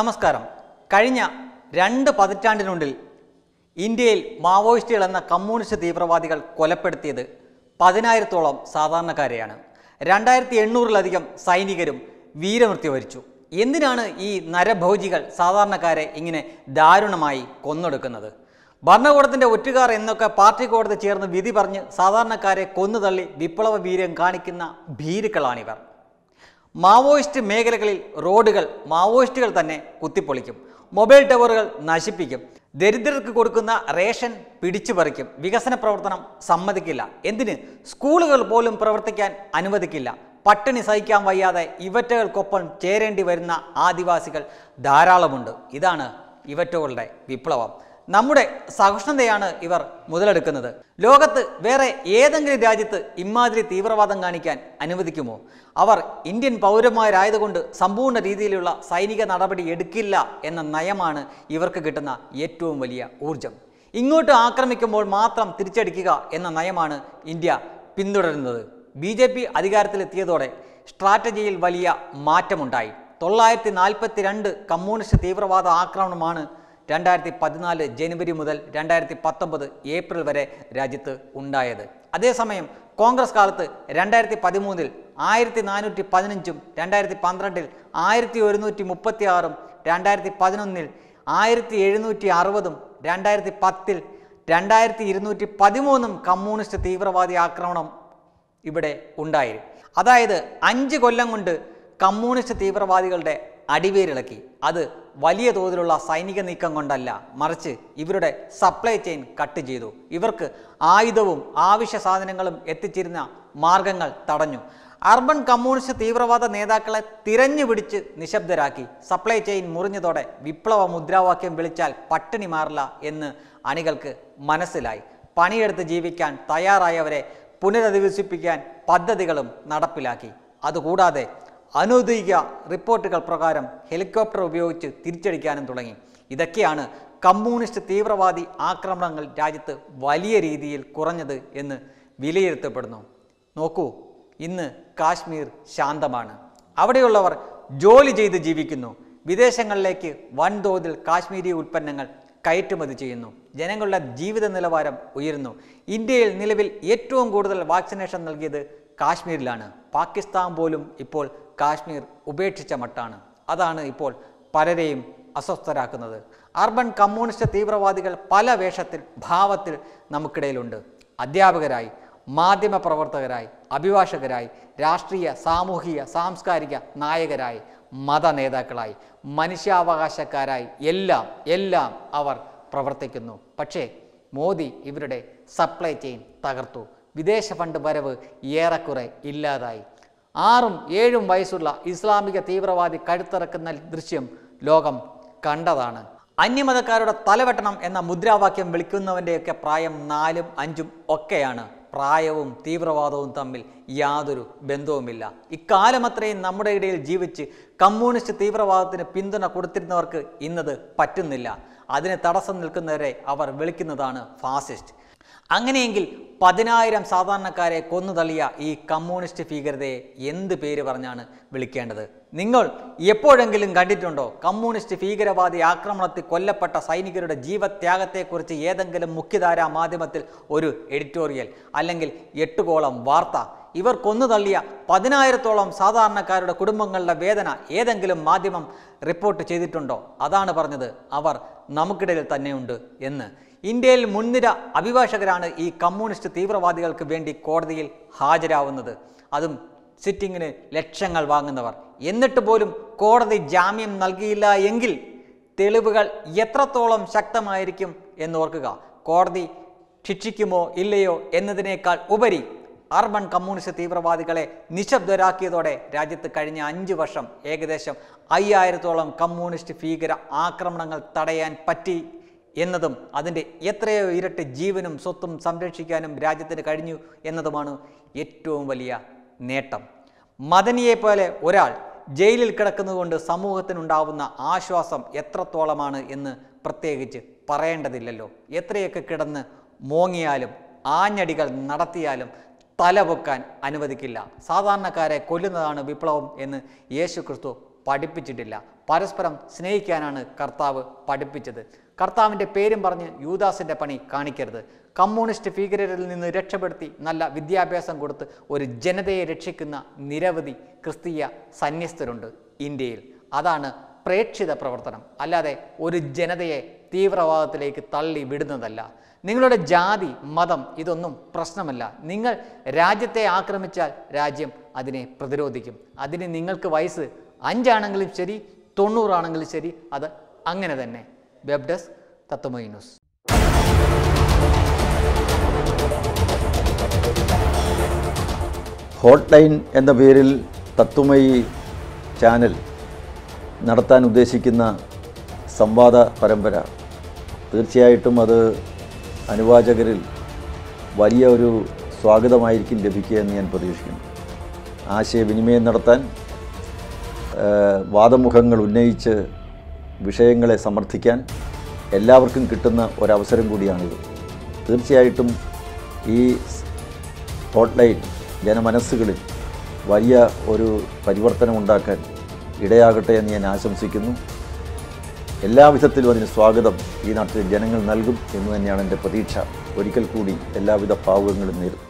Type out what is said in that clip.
നമസ്കാരം കഴിഞ്ഞ രണ്ട് പതിറ്റാണ്ടിനുള്ളിൽ ഇന്ത്യയിൽ മാവോയിസ്റ്റുകൾ എന്ന കമ്മ്യൂണിസ്റ്റ് തീവ്രവാദികൾ കൊലപ്പെടുത്തിയത് പതിനായിരത്തോളം സാധാരണക്കാരെയാണ് രണ്ടായിരത്തി എണ്ണൂറിലധികം സൈനികരും വീരമൃത്യു വരിച്ചു എന്തിനാണ് ഈ നരഭോജികൾ സാധാരണക്കാരെ ഇങ്ങനെ ദാരുണമായി കൊന്നെടുക്കുന്നത് ഭരണകൂടത്തിൻ്റെ ഒറ്റുകാർ എന്നൊക്കെ പാർട്ടി കോടതി ചേർന്ന് വിധി പറഞ്ഞ് സാധാരണക്കാരെ കൊന്നുതള്ളി വിപ്ലവ വീര്യം കാണിക്കുന്ന ഭീരുക്കളാണിവർ മാവോയിസ്റ്റ് മേഖലകളിൽ റോഡുകൾ മാവോയിസ്റ്റുകൾ തന്നെ കുത്തിപ്പൊളിക്കും മൊബൈൽ ടവറുകൾ നശിപ്പിക്കും ദരിദ്രർക്ക് കൊടുക്കുന്ന റേഷൻ പിടിച്ചുപറിക്കും വികസന പ്രവർത്തനം സമ്മതിക്കില്ല എന്തിന് സ്കൂളുകൾ പോലും പ്രവർത്തിക്കാൻ അനുവദിക്കില്ല പട്ടിണി സഹിക്കാൻ വയ്യാതെ ഇവറ്റകൾക്കൊപ്പം ചേരേണ്ടി വരുന്ന ആദിവാസികൾ ധാരാളമുണ്ട് ഇതാണ് ഇവറ്റകളുടെ വിപ്ലവം നമ്മുടെ സഹിഷ്ണുതയാണ് ഇവർ മുതലെടുക്കുന്നത് ലോകത്ത് വേറെ ഏതെങ്കിലും രാജ്യത്ത് ഇമാതിരി തീവ്രവാദം കാണിക്കാൻ അനുവദിക്കുമോ അവർ ഇന്ത്യൻ പൗരന്മാരായതുകൊണ്ട് സമ്പൂർണ്ണ രീതിയിലുള്ള സൈനിക നടപടി എടുക്കില്ല എന്ന നയമാണ് ഇവർക്ക് കിട്ടുന്ന ഏറ്റവും വലിയ ഊർജം ഇങ്ങോട്ട് ആക്രമിക്കുമ്പോൾ മാത്രം തിരിച്ചടിക്കുക എന്ന നയമാണ് ഇന്ത്യ പിന്തുടരുന്നത് ബി ജെ പി അധികാരത്തിലെത്തിയതോടെ സ്ട്രാറ്റജിയിൽ വലിയ മാറ്റമുണ്ടായി തൊള്ളായിരത്തി നാൽപ്പത്തി രണ്ട് കമ്മ്യൂണിസ്റ്റ് തീവ്രവാദ ആക്രമണമാണ് രണ്ടായിരത്തി പതിനാല് ജനുവരി മുതൽ രണ്ടായിരത്തി പത്തൊമ്പത് ഏപ്രിൽ വരെ രാജ്യത്ത് ഉണ്ടായത് അതേസമയം കോൺഗ്രസ് കാലത്ത് രണ്ടായിരത്തി പതിമൂന്നിൽ ആയിരത്തി നാനൂറ്റി പതിനഞ്ചും രണ്ടായിരത്തി പന്ത്രണ്ടിൽ ആയിരത്തി ഒരുന്നൂറ്റി മുപ്പത്തി ആറും രണ്ടായിരത്തി പതിനൊന്നിൽ ആയിരത്തി എഴുന്നൂറ്റി അറുപതും രണ്ടായിരത്തി പത്തിൽ രണ്ടായിരത്തി ഇരുന്നൂറ്റി പതിമൂന്നും കമ്മ്യൂണിസ്റ്റ് തീവ്രവാദി ആക്രമണം ഇവിടെ ഉണ്ടായി അതായത് അഞ്ച് കൊല്ലം കൊണ്ട് കമ്മ്യൂണിസ്റ്റ് തീവ്രവാദികളുടെ അടിവേരിളക്കി അത് വലിയ തോതിലുള്ള സൈനിക നീക്കം കൊണ്ടല്ല മറിച്ച് ഇവരുടെ സപ്ലൈ ചെയിൻ കട്ട് ചെയ്തു ഇവർക്ക് ആയുധവും ആവശ്യ സാധനങ്ങളും എത്തിച്ചിരുന്ന മാർഗങ്ങൾ തടഞ്ഞു അർബൻ കമ്മ്യൂണിസ്റ്റ് തീവ്രവാദ നേതാക്കളെ തിരഞ്ഞു പിടിച്ച് നിശബ്ദരാക്കി സപ്ലൈ ചെയിൻ മുറിഞ്ഞതോടെ വിപ്ലവ മുദ്രാവാക്യം വിളിച്ചാൽ പട്ടിണി മാറില്ല എന്ന് അണികൾക്ക് മനസ്സിലായി പണിയെടുത്ത് ജീവിക്കാൻ തയ്യാറായവരെ പുനരധിവസിപ്പിക്കാൻ പദ്ധതികളും നടപ്പിലാക്കി അതുകൂടാതെ അനൗദ്യോഗിക റിപ്പോർട്ടുകൾ പ്രകാരം ഹെലികോപ്റ്റർ ഉപയോഗിച്ച് തിരിച്ചടിക്കാനും തുടങ്ങി ഇതൊക്കെയാണ് കമ്മ്യൂണിസ്റ്റ് തീവ്രവാദി ആക്രമണങ്ങൾ രാജ്യത്ത് വലിയ രീതിയിൽ കുറഞ്ഞത് എന്ന് വിലയിരുത്തപ്പെടുന്നു നോക്കൂ ഇന്ന് കാശ്മീർ ശാന്തമാണ് അവിടെയുള്ളവർ ജോലി ചെയ്ത് ജീവിക്കുന്നു വിദേശങ്ങളിലേക്ക് വൻതോതിൽ കാശ്മീരി ഉൽപ്പന്നങ്ങൾ കയറ്റുമതി ചെയ്യുന്നു ജനങ്ങളുടെ ജീവിത നിലവാരം ഉയരുന്നു ഇന്ത്യയിൽ നിലവിൽ ഏറ്റവും കൂടുതൽ വാക്സിനേഷൻ നൽകിയത് കാശ്മീരിലാണ് പാകിസ്ഥാൻ പോലും ഇപ്പോൾ കാശ്മീർ ഉപേക്ഷിച്ച മട്ടാണ് അതാണ് ഇപ്പോൾ പലരെയും അസ്വസ്ഥരാക്കുന്നത് അർബൻ കമ്മ്യൂണിസ്റ്റ് തീവ്രവാദികൾ പല വേഷത്തിൽ ഭാവത്തിൽ നമുക്കിടയിലുണ്ട് അധ്യാപകരായി മാധ്യമ പ്രവർത്തകരായി അഭിഭാഷകരായി രാഷ്ട്രീയ സാമൂഹിക സാംസ്കാരിക നായകരായി മത നേതാക്കളായി മനുഷ്യാവകാശക്കാരായി എല്ലാം എല്ലാം അവർ പ്രവർത്തിക്കുന്നു പക്ഷേ മോദി ഇവരുടെ സപ്ലൈ ചെയിൻ തകർത്തു വിദേശ ഫണ്ട് വരവ് ഏറെക്കുറെ ഇല്ലാതായി ആറും ഏഴും വയസ്സുള്ള ഇസ്ലാമിക തീവ്രവാദി കഴുത്തിറക്കുന്ന ദൃശ്യം ലോകം കണ്ടതാണ് അന്യമതക്കാരുടെ തലവെട്ടണം എന്ന മുദ്രാവാക്യം വിളിക്കുന്നവൻ്റെയൊക്കെ പ്രായം നാലും അഞ്ചും ഒക്കെയാണ് പ്രായവും തീവ്രവാദവും തമ്മിൽ യാതൊരു ബന്ധവുമില്ല ഇക്കാലമത്രയും നമ്മുടെ ഇടയിൽ ജീവിച്ച് കമ്മ്യൂണിസ്റ്റ് തീവ്രവാദത്തിന് പിന്തുണ കൊടുത്തിരുന്നവർക്ക് ഇന്നത് പറ്റുന്നില്ല അതിന് തടസ്സം നിൽക്കുന്നവരെ അവർ വിളിക്കുന്നതാണ് ഫാസിസ്റ്റ് അങ്ങനെയെങ്കിൽ പതിനായിരം സാധാരണക്കാരെ കൊന്നുതള്ളിയ ഈ കമ്മ്യൂണിസ്റ്റ് ഭീകരതയെ എന്ത് പേര് പറഞ്ഞാണ് വിളിക്കേണ്ടത് നിങ്ങൾ എപ്പോഴെങ്കിലും കണ്ടിട്ടുണ്ടോ കമ്മ്യൂണിസ്റ്റ് ഭീകരവാദി ആക്രമണത്തിൽ കൊല്ലപ്പെട്ട സൈനികരുടെ ജീവത്യാഗത്തെക്കുറിച്ച് ഏതെങ്കിലും മുഖ്യധാരാ മാധ്യമത്തിൽ ഒരു എഡിറ്റോറിയൽ അല്ലെങ്കിൽ എട്ടുകോളം വാർത്ത ഇവർ കൊന്നുതള്ളിയ പതിനായിരത്തോളം സാധാരണക്കാരുടെ കുടുംബങ്ങളുടെ വേദന ഏതെങ്കിലും മാധ്യമം റിപ്പോർട്ട് ചെയ്തിട്ടുണ്ടോ അതാണ് പറഞ്ഞത് അവർ നമുക്കിടയിൽ തന്നെയുണ്ട് എന്ന് ഇന്ത്യയിൽ മുൻനിര അഭിഭാഷകരാണ് ഈ കമ്മ്യൂണിസ്റ്റ് തീവ്രവാദികൾക്ക് വേണ്ടി കോടതിയിൽ ഹാജരാവുന്നത് അതും സിറ്റിങ്ങിന് ലക്ഷങ്ങൾ വാങ്ങുന്നവർ എന്നിട്ട് പോലും കോടതി ജാമ്യം നൽകിയില്ല എങ്കിൽ തെളിവുകൾ എത്രത്തോളം ശക്തമായിരിക്കും എന്നോർക്കുക കോടതി ശിക്ഷിക്കുമോ ഇല്ലയോ എന്നതിനേക്കാൾ ഉപരി അർബൺ കമ്മ്യൂണിസ്റ്റ് തീവ്രവാദികളെ നിശബ്ദരാക്കിയതോടെ രാജ്യത്ത് കഴിഞ്ഞ അഞ്ച് വർഷം ഏകദേശം അയ്യായിരത്തോളം കമ്മ്യൂണിസ്റ്റ് ഭീകര ആക്രമണങ്ങൾ തടയാൻ പറ്റി എന്നതും അതിൻ്റെ എത്രയോ ഇരട്ട് ജീവനും സ്വത്തും സംരക്ഷിക്കാനും രാജ്യത്തിന് കഴിഞ്ഞു എന്നതുമാണ് ഏറ്റവും വലിയ നേട്ടം മദനിയെ പോലെ ഒരാൾ ജയിലിൽ കിടക്കുന്നതുകൊണ്ട് സമൂഹത്തിനുണ്ടാവുന്ന ആശ്വാസം എത്രത്തോളമാണ് എന്ന് പ്രത്യേകിച്ച് പറയേണ്ടതില്ലല്ലോ എത്രയൊക്കെ കിടന്ന് മോങ്ങിയാലും ആഞ്ഞടികൾ നടത്തിയാലും തലപൊക്കാൻ അനുവദിക്കില്ല സാധാരണക്കാരെ കൊല്ലുന്നതാണ് വിപ്ലവം എന്ന് യേശു പഠിപ്പിച്ചിട്ടില്ല പരസ്പരം സ്നേഹിക്കാനാണ് കർത്താവ് പഠിപ്പിച്ചത് കർത്താവിൻ്റെ പേരും പറഞ്ഞ് യൂദാസിൻ്റെ പണി കാണിക്കരുത് കമ്മ്യൂണിസ്റ്റ് ഭീകരരിൽ നിന്ന് രക്ഷപ്പെടുത്തി നല്ല വിദ്യാഭ്യാസം കൊടുത്ത് ഒരു ജനതയെ രക്ഷിക്കുന്ന നിരവധി ക്രിസ്തീയ സന്യസ്തരുണ്ട് ഇന്ത്യയിൽ അതാണ് പ്രേക്ഷിത പ്രവർത്തനം അല്ലാതെ ഒരു ജനതയെ തീവ്രവാദത്തിലേക്ക് തള്ളി വിടുന്നതല്ല നിങ്ങളുടെ ജാതി മതം ഇതൊന്നും പ്രശ്നമല്ല നിങ്ങൾ രാജ്യത്തെ ആക്രമിച്ചാൽ രാജ്യം അതിനെ പ്രതിരോധിക്കും അതിന് നിങ്ങൾക്ക് വയസ്സ് അഞ്ചാണെങ്കിലും ശരി തൊണ്ണൂറാണെങ്കിലും ശരി അത് അങ്ങനെ തന്നെ വെബ് ഡെസ്ക് തത്വമൈ ഹോട്ട് ലൈൻ എന്ന പേരിൽ ചാനൽ നടത്താൻ ഉദ്ദേശിക്കുന്ന പരമ്പര അത് സ്വാഗതമായിരിക്കും എന്ന് ഞാൻ പ്രതീക്ഷിക്കുന്നു വാദമുഖങ്ങൾ ഉന്നയിച്ച് വിഷയങ്ങളെ സമർത്ഥിക്കാൻ എല്ലാവർക്കും കിട്ടുന്ന ഒരവസരം കൂടിയാണിത് തീർച്ചയായിട്ടും ഈ സ്പോട്ട് ജനമനസ്സുകളിൽ വലിയ ഒരു പരിവർത്തനം ഉണ്ടാക്കാൻ ഇടയാകട്ടെ എന്ന് ഞാൻ ആശംസിക്കുന്നു എല്ലാവിധത്തിലും അതിന് സ്വാഗതം ഈ നാട്ടിലെ ജനങ്ങൾ നൽകും എന്ന് തന്നെയാണ് എൻ്റെ പ്രതീക്ഷ ഒരിക്കൽ കൂടി എല്ലാവിധ പാവങ്ങളും നേരിടും